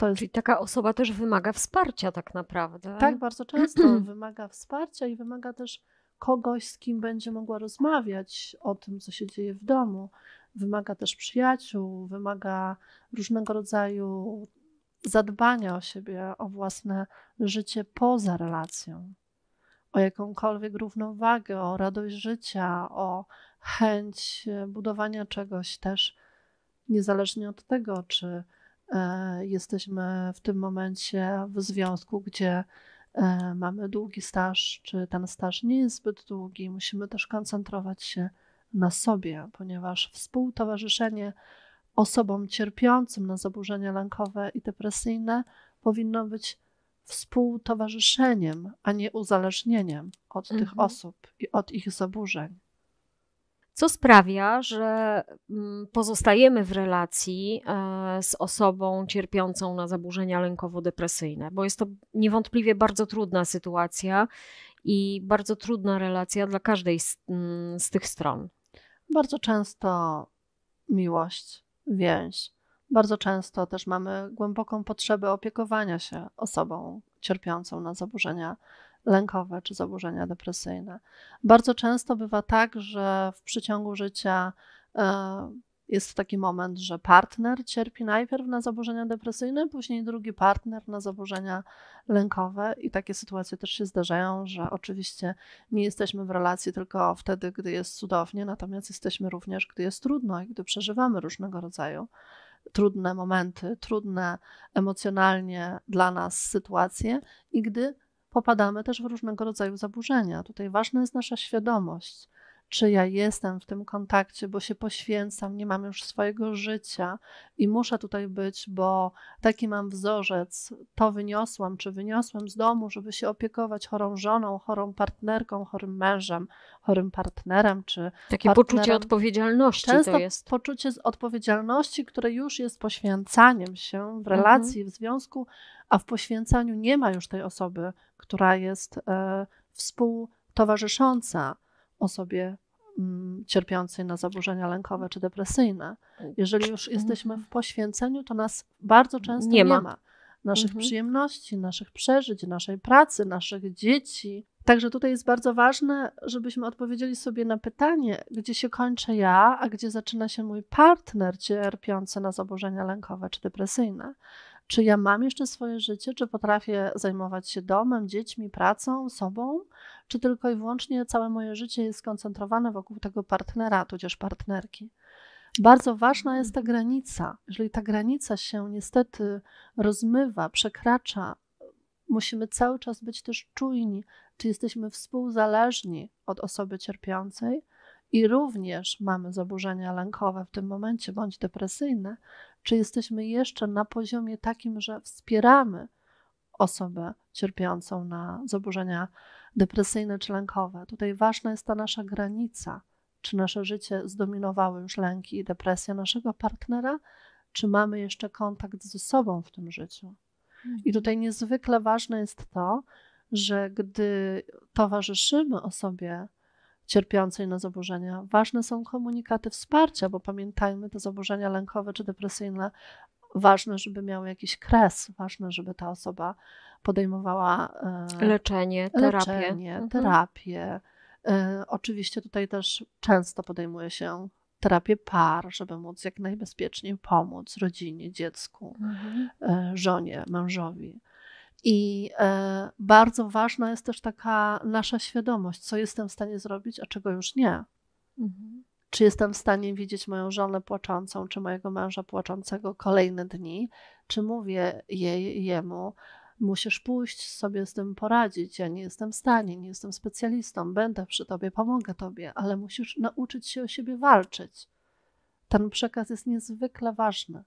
To jest... Czyli taka osoba też wymaga wsparcia tak naprawdę. Tak, bardzo często wymaga wsparcia i wymaga też kogoś, z kim będzie mogła rozmawiać o tym, co się dzieje w domu. Wymaga też przyjaciół, wymaga różnego rodzaju zadbania o siebie, o własne życie poza relacją, o jakąkolwiek równowagę, o radość życia, o chęć budowania czegoś też, niezależnie od tego, czy E, jesteśmy w tym momencie w związku, gdzie e, mamy długi staż, czy ten staż nie jest zbyt długi. Musimy też koncentrować się na sobie, ponieważ współtowarzyszenie osobom cierpiącym na zaburzenia lękowe i depresyjne powinno być współtowarzyszeniem, a nie uzależnieniem od mhm. tych osób i od ich zaburzeń co sprawia, że mm, pozostajemy w relacji e, z osobą cierpiącą na zaburzenia lękowo-depresyjne, bo jest to niewątpliwie bardzo trudna sytuacja i bardzo trudna relacja dla każdej z, mm, z tych stron. Bardzo często miłość, więź. Bardzo często też mamy głęboką potrzebę opiekowania się osobą cierpiącą na zaburzenia lękowe czy zaburzenia depresyjne. Bardzo często bywa tak, że w przeciągu życia e, jest taki moment, że partner cierpi najpierw na zaburzenia depresyjne, później drugi partner na zaburzenia lękowe, i takie sytuacje też się zdarzają, że oczywiście nie jesteśmy w relacji tylko wtedy, gdy jest cudownie, natomiast jesteśmy również, gdy jest trudno i gdy przeżywamy różnego rodzaju trudne momenty, trudne emocjonalnie dla nas sytuacje i gdy popadamy też w różnego rodzaju zaburzenia. Tutaj ważna jest nasza świadomość czy ja jestem w tym kontakcie, bo się poświęcam, nie mam już swojego życia i muszę tutaj być, bo taki mam wzorzec, to wyniosłam, czy wyniosłem z domu, żeby się opiekować chorą żoną, chorą partnerką, chorym mężem, chorym partnerem, czy. Takie partnerem. poczucie odpowiedzialności Często to jest. Poczucie z odpowiedzialności, które już jest poświęcaniem się w mhm. relacji, mhm. w związku, a w poświęcaniu nie ma już tej osoby, która jest e, współtowarzysząca osobie mm, cierpiącej na zaburzenia lękowe czy depresyjne. Jeżeli już mhm, jesteśmy mhm. w poświęceniu, to nas bardzo często nie ma. Nie ma. Naszych mhm. przyjemności, naszych przeżyć, naszej pracy, naszych dzieci. Także tutaj jest bardzo ważne, żebyśmy odpowiedzieli sobie na pytanie, gdzie się kończę ja, a gdzie zaczyna się mój partner cierpiący na zaburzenia lękowe czy depresyjne czy ja mam jeszcze swoje życie, czy potrafię zajmować się domem, dziećmi, pracą, sobą, czy tylko i wyłącznie całe moje życie jest skoncentrowane wokół tego partnera, tudzież partnerki. Bardzo ważna jest ta mhm. granica. Jeżeli ta granica się niestety rozmywa, przekracza, musimy cały czas być też czujni, czy jesteśmy współzależni od osoby cierpiącej, i również mamy zaburzenia lękowe w tym momencie bądź depresyjne, czy jesteśmy jeszcze na poziomie takim, że wspieramy osobę cierpiącą na zaburzenia depresyjne czy lękowe. Tutaj ważna jest ta nasza granica. Czy nasze życie zdominowały już lęki i depresja naszego partnera, czy mamy jeszcze kontakt ze sobą w tym życiu? I mhm. tutaj niezwykle ważne jest to, że gdy towarzyszymy osobie cierpiącej na zaburzenia. Ważne są komunikaty wsparcia, bo pamiętajmy, te zaburzenia lękowe czy depresyjne, ważne, żeby miały jakiś kres, ważne, żeby ta osoba podejmowała e, leczenie, terapię. Leczenie, mhm. terapię. E, oczywiście tutaj też często podejmuje się terapię par, żeby móc jak najbezpieczniej pomóc rodzinie, dziecku, mhm. E, żonie, mężowi. I e, bardzo ważna jest też taka nasza świadomość, co jestem w stanie zrobić, a czego już nie. Mhm. Czy jestem w stanie widzieć moją żonę płaczącą, czy mojego męża płaczącego kolejne dni, czy mówię jej, jemu, musisz pójść sobie z tym poradzić. Ja nie jestem w stanie, nie jestem specjalistą, będę przy tobie, pomogę tobie, ale musisz nauczyć się o siebie walczyć. Ten przekaz jest niezwykle ważny.